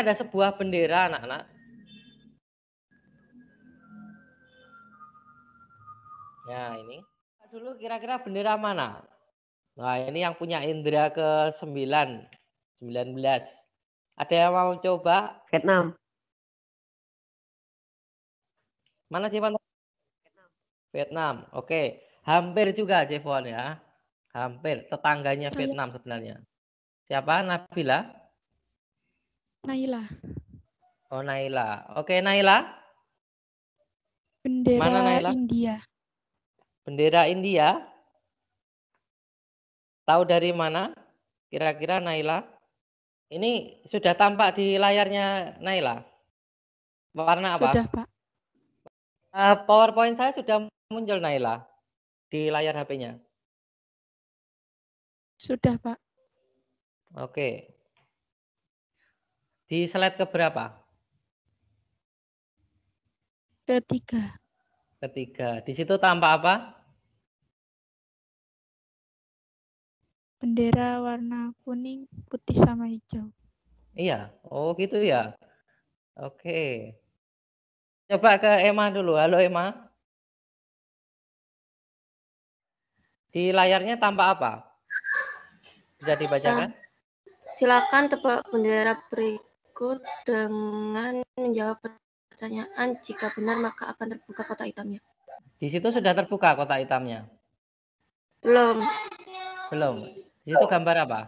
ada sebuah bendera anak-anak. Ya, ini. Dulu kira-kira bendera mana? Nah, ini yang punya indera ke-9, 19. Ada yang mau coba? Vietnam. Mana Jepang? Vietnam. Vietnam. Oke, hampir juga Jepang ya. Hampir tetangganya iya. Vietnam sebenarnya. Siapa? Nabila? Naila. Oh, Naila. Oke, Naila. Bendera Mana, Naila? India. Bendera India. Tahu dari mana? Kira-kira Naila. Ini sudah tampak di layarnya Naila. Warna apa? Sudah, Pak. Uh, PowerPoint saya sudah muncul Naila di layar HP-nya. Sudah, Pak. Oke. Di slide ke berapa Ketiga. Ketiga. Di situ tampak apa? Bendera warna kuning, putih, sama hijau. Iya. Oh gitu ya. Oke. Coba ke Emma dulu. Halo Emma. Di layarnya tampak apa? Bisa dibacakan? Silakan tebak bendera berikut berikut dengan menjawab pertanyaan jika benar maka akan terbuka kotak hitamnya. Di situ sudah terbuka kotak hitamnya? Belum. Belum. Di situ gambar apa?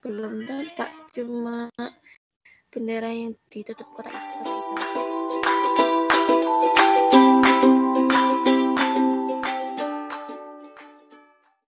Belum tampak, cuma bendera yang ditutup kotak hitam.